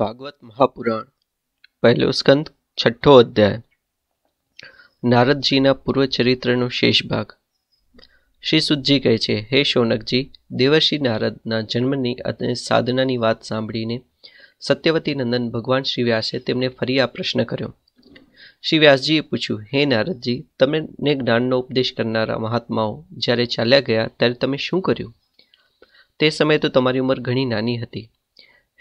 ભાગવત મહાપુરાણ પહેલો સ્કંદ છઠ્ઠો અધ્યાય નારદજીના પૂર્વચરિત્રનો ચરિત્રનો શેષ ભાગ શ્રી સુજી કહે છે હે શૌનકજી દેવર્ષિ નારદના જન્મની અને સાધનાની વાત સાંભળીને સત્યવતી નંદન ભગવાન શ્રી વ્યાસે તેમને ફરી આ પ્રશ્ન કર્યો શ્રી વ્યાસજીએ પૂછ્યું હે નારદજી તમેને જ્ઞાનનો ઉપદેશ કરનારા મહાત્માઓ જ્યારે ચાલ્યા ગયા ત્યારે તમે શું કર્યું તે સમયે તો તમારી ઉંમર ઘણી નાની હતી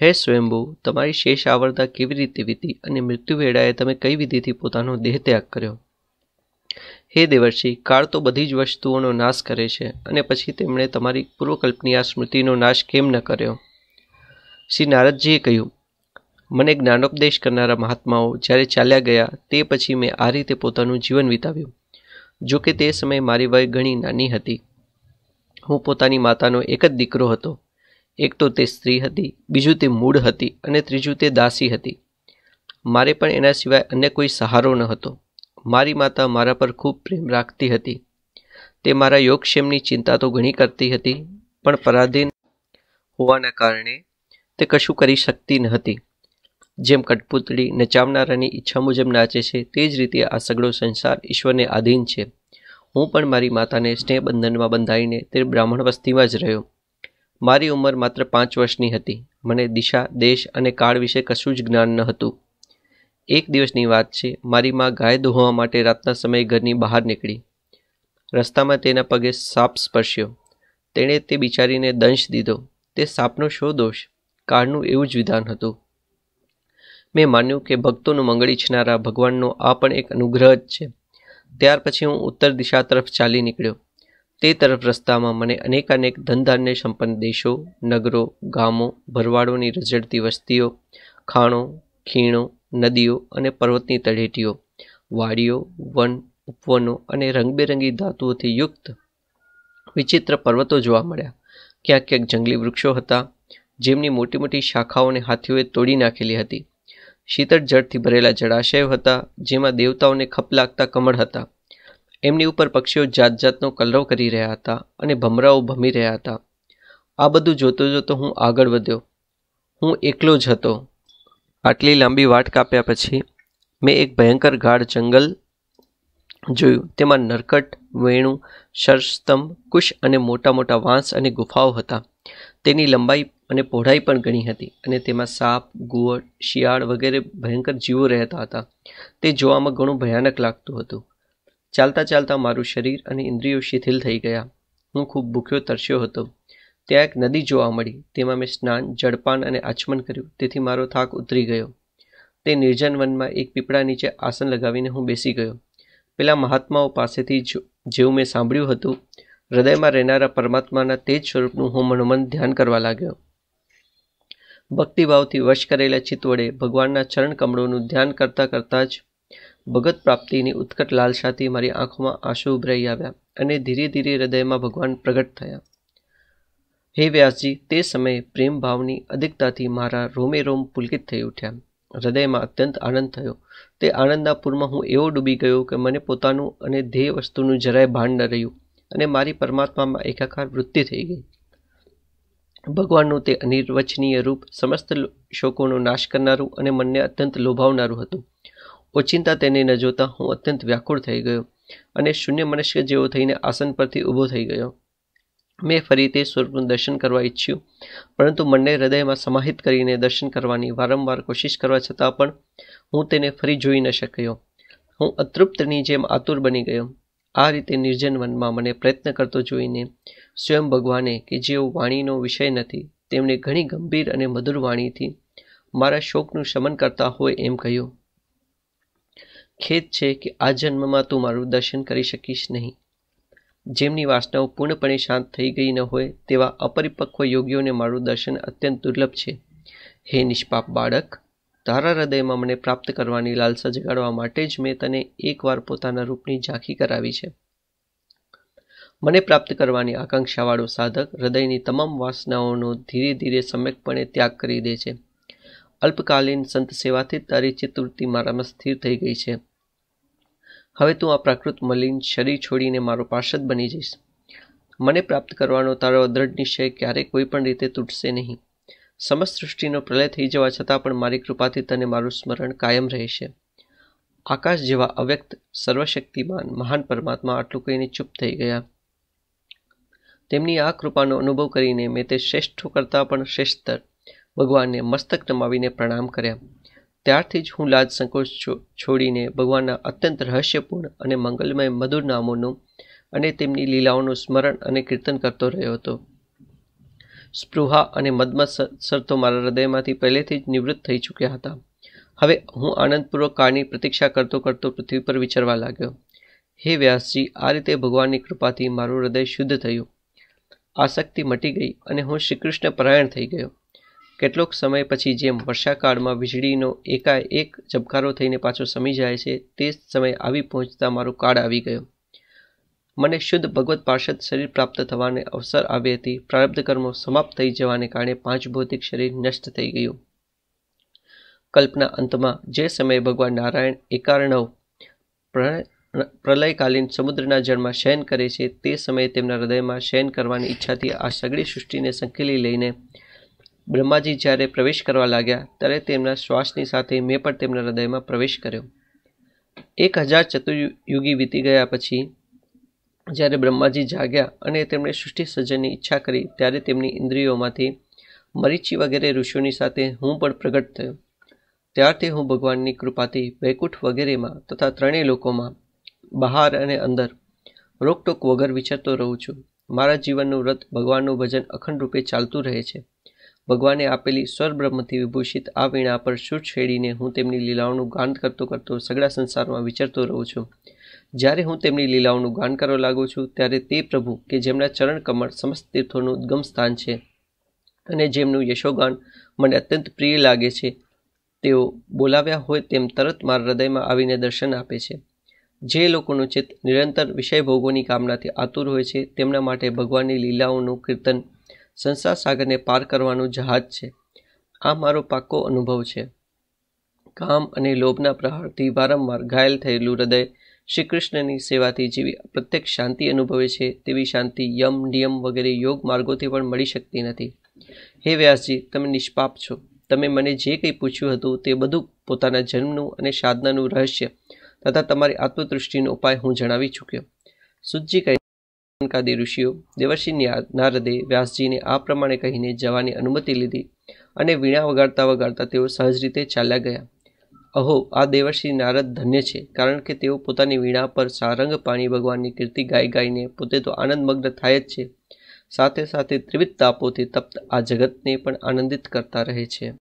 હે સ્વયંભુ તમારી શેષ આવરતા કેવી રીતે વીતી અને મૃત્યુ વેળાએ તમે કઈ વિધિથી પોતાનો દેહ ત્યાગ કર્યો હે દેવર્ષિ કાળ તો બધી જ વસ્તુઓનો નાશ કરે છે અને પછી તેમણે તમારી પૂર્વકલ્પની આ સ્મૃતિનો નાશ કેમ ન કર્યો શ્રી નારદજીએ કહ્યું મને જ્ઞાનોપદેશ કરનારા મહાત્માઓ જ્યારે ચાલ્યા ગયા તે પછી મેં આ રીતે પોતાનું જીવન વિતાવ્યું જો કે તે સમયે મારી વય ઘણી નાની હતી હું પોતાની માતાનો એક જ દીકરો હતો એક તો તે સ્ત્રી હતી બીજું તે મૂળ હતી અને ત્રીજું તે દાસી હતી મારે પણ એના સિવાય અન્ય કોઈ સહારો ન હતો મારી માતા મારા પર ખૂબ પ્રેમ રાખતી હતી તે મારા યોગક્ષેમની ચિંતા તો ઘણી કરતી હતી પણ પરાધીન હોવાના કારણે તે કશું કરી શકતી ન હતી જેમ કઠપુતળી નચાવનારાની ઈચ્છા મુજબ નાચે છે તે જ રીતે આ સગળો સંસાર ઈશ્વરને આધીન છે હું પણ મારી માતાને સ્નેહબંધનમાં બંધાઈને તે બ્રાહ્મણ વસ્તીમાં જ રહ્યો મારી ઉંમર માત્ર પાંચ વર્ષની હતી મને દિશા દેશ અને કાળ વિશે કશું જ જ્ઞાન ન હતું એક દિવસની વાત છે મારી મા ગાય દોહવા માટે રાતના સમયે ઘરની બહાર નીકળી રસ્તામાં તેના પગે સાપ સ્પર્શ્યો તેણે તે બિચારીને દંશ દીધો તે સાપનો શો દોષ કાળનું એવું જ વિધાન હતું મેં માન્યું કે ભક્તોનું મંગળ ઈચ્છનારા ભગવાનનો આ પણ એક અનુગ્રહ જ છે ત્યાર પછી હું ઉત્તર દિશા તરફ ચાલી નીકળ્યો તે તરફ રસ્તામાં મને અનેકાનેક ધનધાન્ય સંપન્ન દેશો નગરો ગામો ભરવાડોની રઝળતી વસ્તીઓ ખાણો ખીણો નદીઓ અને પર્વતની તળેટીઓ વાડીઓ વન ઉપવનો અને રંગબેરંગી ધાતુઓથી યુક્ત વિચિત્ર પર્વતો જોવા મળ્યા ક્યાંક ક્યાંક જંગલી વૃક્ષો હતા જેમની મોટી મોટી શાખાઓને હાથીઓએ તોડી નાખેલી હતી શીતળ જળથી ભરેલા જળાશયો હતા જેમાં દેવતાઓને ખપ લાગતા કમળ હતા એમની ઉપર પક્ષીઓ જાત જાતનો કલરવ કરી રહ્યા હતા અને ભમરાઓ ભમી રહ્યા હતા આ બધું જોતો જોતો હું આગળ વધ્યો હું એકલો જ હતો આટલી લાંબી વાટ કાપ્યા પછી મેં એક ભયંકર ગાઢ જંગલ જોયું તેમાં નરકટ વેણું શરસ્તંભ કુશ અને મોટા મોટા વાંસ અને ગુફાઓ હતા તેની લંબાઈ અને પહોળાઈ પણ ઘણી હતી અને તેમાં સાપ ગુવડ શિયાળ વગેરે ભયંકર જીવો રહેતા હતા તે જોવામાં ઘણું ભયાનક લાગતું હતું ચાલતા ચાલતા મારું શરીર અને ઇન્દ્રિયો શિથિલ થઈ ગયા હું ખૂબ ભૂખ્યો તરસ્યો હતો ત્યાં એક નદી જોવા મળી તેમાં મેં સ્નાન જળપાન અને આચમન કર્યું તેથી મારો થાક ઉતરી ગયો તે નિર્જન વનમાં એક પીપળા નીચે આસન લગાવીને હું બેસી ગયો પેલા મહાત્માઓ પાસેથી જેવું મેં સાંભળ્યું હતું હૃદયમાં રહેનારા પરમાત્માના તેજ સ્વરૂપનું હું મનોમન ધ્યાન કરવા લાગ્યો ભક્તિભાવથી વશ કરેલા ચિત્ત વડે ભગવાનના ચરણ કમળોનું ધ્યાન કરતાં કરતાં જ ભગત પ્રાપ્તિની ઉત્કટ લાલશાથી મારી આંખોમાં આંસુ ઉભરાઈ આવ્યા અને ધીરે ધીરે હૃદયમાં ભગવાન પ્રગટ થયા હે વ્યાસજી તે સમયે પ્રેમ ભાવની અધિકતાથી મારા રોમે રોમ પુલકિત થઈ ઉઠ્યા હૃદયમાં અત્યંત આનંદ થયો તે આનંદના પૂરમાં હું એવો ડૂબી ગયો કે મને પોતાનું અને ધ્યેય વસ્તુનું જરાય ભાન ન રહ્યું અને મારી પરમાત્મામાં એકાકાર વૃત્તિ થઈ ગઈ ભગવાનનું તે અનિર્વચનીય રૂપ સમસ્ત શોકોનો નાશ કરનારું અને મનને અત્યંત લોભાવનારું હતું ઓચિંતા તેને ન જોતાં હું અત્યંત વ્યાકુળ થઈ ગયો અને શૂન્ય મનુષ્ય જેવો થઈને આસન પરથી ઊભો થઈ ગયો મેં ફરી તે સ્વરૂપનું દર્શન કરવા ઈચ્છ્યું પરંતુ મનને હૃદયમાં સમાહિત કરીને દર્શન કરવાની વારંવાર કોશિશ કરવા છતાં પણ હું તેને ફરી જોઈ ન શક્યો હું અતૃપ્તની જેમ આતુર બની ગયો આ રીતે નિર્જન વનમાં મને પ્રયત્ન કરતો જોઈને સ્વયં ભગવાને કે જેઓ વાણીનો વિષય નથી તેમણે ઘણી ગંભીર અને મધુર વાણીથી મારા શોકનું શમન કરતા હોય એમ કહ્યું ખેદ છે કે આ જન્મમાં તું મારું દર્શન કરી શકીશ નહીં જેમની વાસનાઓ પૂર્ણપણે શાંત થઈ ગઈ ન હોય તેવા અપરિપક્વ યોગીઓને મારું દર્શન અત્યંત દુર્લભ છે હે નિષ્પાપ બાળક તારા હૃદયમાં મને પ્રાપ્ત કરવાની લાલસા જગાડવા માટે જ મેં તને એકવાર પોતાના રૂપની ઝાંખી કરાવી છે મને પ્રાપ્ત કરવાની આકાંક્ષાવાળો સાધક હૃદયની તમામ વાસનાઓનો ધીરે ધીરે સમ્યકપણે ત્યાગ કરી દે છે અલ્પકાલીન સંત સેવાથી તારી ચિતવૃત્તિ મારામાં સ્થિર થઈ ગઈ છે હવે તું આ પ્રાકૃત મલિન શરીર છોડીને મારો પાર્ષદ બની જઈશ મને પ્રાપ્ત કરવાનો તારો અદ્રઢ નિશ્ચય ક્યારેય કોઈ પણ રીતે તૂટશે નહીં સમસ્ત સૃષ્ટિનો પ્રલય થઈ જવા છતાં પણ મારી કૃપાથી તને મારું સ્મરણ કાયમ રહેશે આકાશ જેવા અવ્યક્ત સર્વશક્તિમાન મહાન પરમાત્મા આટલું કહીને ચૂપ થઈ ગયા તેમની આ કૃપાનો અનુભવ કરીને મેં તે શ્રેષ્ઠ કરતાં પણ શ્રેષ્ઠતર ભગવાનને મસ્તક નમાવીને પ્રણામ કર્યા ત્યારથી જ હું લાજ સંકોચ છોડીને ભગવાનના અત્યંત રહસ્યપૂર્ણ અને મંગલમય મધુર નામોનું અને તેમની લીલાઓનું સ્મરણ અને કીર્તન કરતો રહ્યો હતો સ્પૃહા અને મદમત તો મારા હૃદયમાંથી પહેલેથી જ નિવૃત્ત થઈ ચૂક્યા હતા હવે હું આનંદપૂર્વક કાળની પ્રતીક્ષા કરતો કરતો પૃથ્વી પર વિચારવા લાગ્યો હે વ્યાસજી આ રીતે ભગવાનની કૃપાથી મારું હૃદય શુદ્ધ થયું આસક્તિ મટી ગઈ અને હું શ્રીકૃષ્ણ પરાયણ થઈ ગયો કેટલોક સમય પછી જેમ વર્ષાકાળમાં વીજળીનો એકાએક ઝબકારો થઈને પાછો સમી જાય છે તે જ સમય આવી પહોંચતા મારો કાળ આવી ગયો મને શુદ્ધ ભગવત પાર્ષદ શરીર પ્રાપ્ત થવાને અવસર આવી હતી પ્રારબ્ધ કર્મો સમાપ્ત થઈ જવાને કારણે પાંચ ભૌતિક શરીર નષ્ટ થઈ ગયું કલ્પના અંતમાં જે સમયે ભગવાન નારાયણ એકારણવ પ્રલયકાલીન સમુદ્રના જળમાં શયન કરે છે તે સમયે તેમના હૃદયમાં શયન કરવાની ઈચ્છાથી આ સગળી સૃષ્ટિને સંકેલી લઈને બ્રહ્માજી જ્યારે પ્રવેશ કરવા લાગ્યા ત્યારે તેમના શ્વાસની સાથે મેં પણ તેમના હૃદયમાં પ્રવેશ કર્યો એક હજાર ચતુર્યુગી વીતી ગયા પછી જ્યારે બ્રહ્માજી જાગ્યા અને તેમણે સૃષ્ટિ સર્જનની ઈચ્છા કરી ત્યારે તેમની ઇન્દ્રિયોમાંથી મરીચી વગેરે ઋષિઓની સાથે હું પણ પ્રગટ થયો ત્યારથી હું ભગવાનની કૃપાથી વૈકુંઠ વગેરેમાં તથા ત્રણેય લોકોમાં બહાર અને અંદર રોકટોક વગર વિચરતો રહું છું મારા જીવનનું વ્રત ભગવાનનું ભજન અખંડ રૂપે ચાલતું રહે છે ભગવાને આપેલી સ્વરબ્રહ્મથી વિભૂષિત આ વીણા પર સુર છેડીને હું તેમની લીલાઓનું ગાન કરતો કરતો સગડા સંસારમાં વિચરતો રહું છું જ્યારે હું તેમની લીલાઓનું ગાન કરવા લાગું છું ત્યારે તે પ્રભુ કે જેમના ચરણ કમળ સમસ્ત તીર્થોનું ઉદ્ગમ સ્થાન છે અને જેમનું યશોગાન મને અત્યંત પ્રિય લાગે છે તેઓ બોલાવ્યા હોય તેમ તરત મારા હૃદયમાં આવીને દર્શન આપે છે જે લોકોનું ચિત્ત નિરંતર વિષય ભોગોની કામનાથી આતુર હોય છે તેમના માટે ભગવાનની લીલાઓનું કીર્તન સંસાર સાગરને પાર કરવાનું જહાજ છે આ મારો પાક્કો અનુભવ છે કામ અને લોભના પ્રહારથી વારંવાર ઘાયલ થયેલું હૃદય શ્રી કૃષ્ણની સેવાથી જેવી પ્રત્યેક શાંતિ અનુભવે છે તેવી શાંતિ યમ નિયમ વગેરે યોગ માર્ગોથી પણ મળી શકતી નથી હે વ્યાસજી તમે નિષ્પાપ છો તમે મને જે કંઈ પૂછ્યું હતું તે બધું પોતાના જન્મનું અને સાધનાનું રહસ્ય તથા તમારી આત્મદૃષ્ટિનો ઉપાય હું જણાવી ચૂક્યો સુજી કહે કાદી ઋષિઓ દેવર્ષિ નારદે વ્યાસજીને આ પ્રમાણે કહીને જવાની અનુમતિ લીધી અને વીણા વગાડતા વગાડતા તેઓ સહજ રીતે ચાલ્યા ગયા અહો આ દેવર્ષિ નારદ ધન્ય છે કારણ કે તેઓ પોતાની વીણા પર સારંગ પાણી ભગવાનની કીર્તિ ગાઈ ગાઈને પોતે તો આનંદમગ્ન થાય જ છે સાથે સાથે ત્રિવિધ તાપોથી તપ્ત આ જગતને પણ આનંદિત કરતા રહે છે